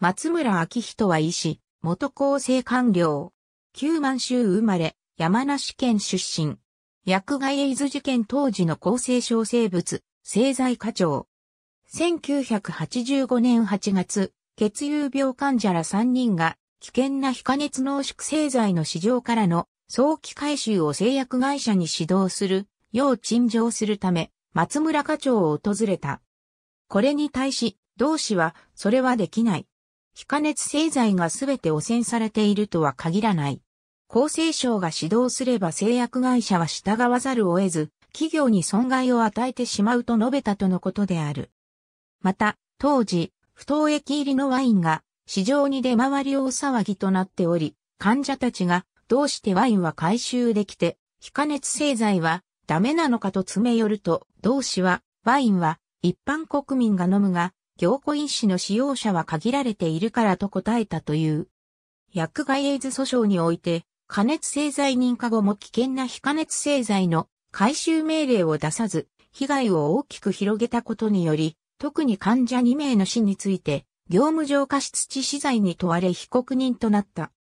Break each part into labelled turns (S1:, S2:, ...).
S1: 松村明人は医師、元厚生官僚。旧満州生まれ、山梨県出身。薬害エイズ事件当時の厚生省生物、製剤課長。1985年8月、血友病患者ら3人が危険な非加熱濃縮製剤の市場からの早期回収を製薬会社に指導する、要陳情するため、松村課長を訪れた。これに対し、同氏は、それはできない。非加熱製剤がすべて汚染されているとは限らない。厚生省が指導すれば製薬会社は従わざるを得ず、企業に損害を与えてしまうと述べたとのことである。また、当時、不当液入りのワインが市場に出回り大騒ぎとなっており、患者たちがどうしてワインは回収できて、非加熱製剤はダメなのかと詰め寄ると、同氏はワインは一般国民が飲むが、凝固因子の使用者は限られているからと答えたという。薬害エイズ訴訟において、加熱製剤認可後も危険な非加熱製剤の回収命令を出さず、被害を大きく広げたことにより、特に患者2名の死について、業務上過失致死罪に問われ被告人となった。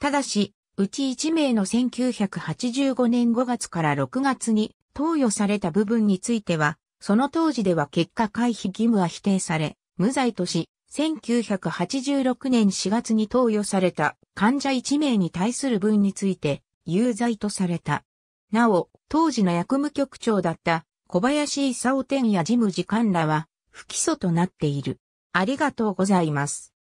S1: ただし、うち1名の1985年5月から6月に投与された部分については、その当時では結果回避義務は否定され、無罪とし、1986年4月に投与された患者1名に対する分について有罪とされた。なお、当時の役務局長だった小林勲天や事務次官らは不起訴となっている。ありがとうございます。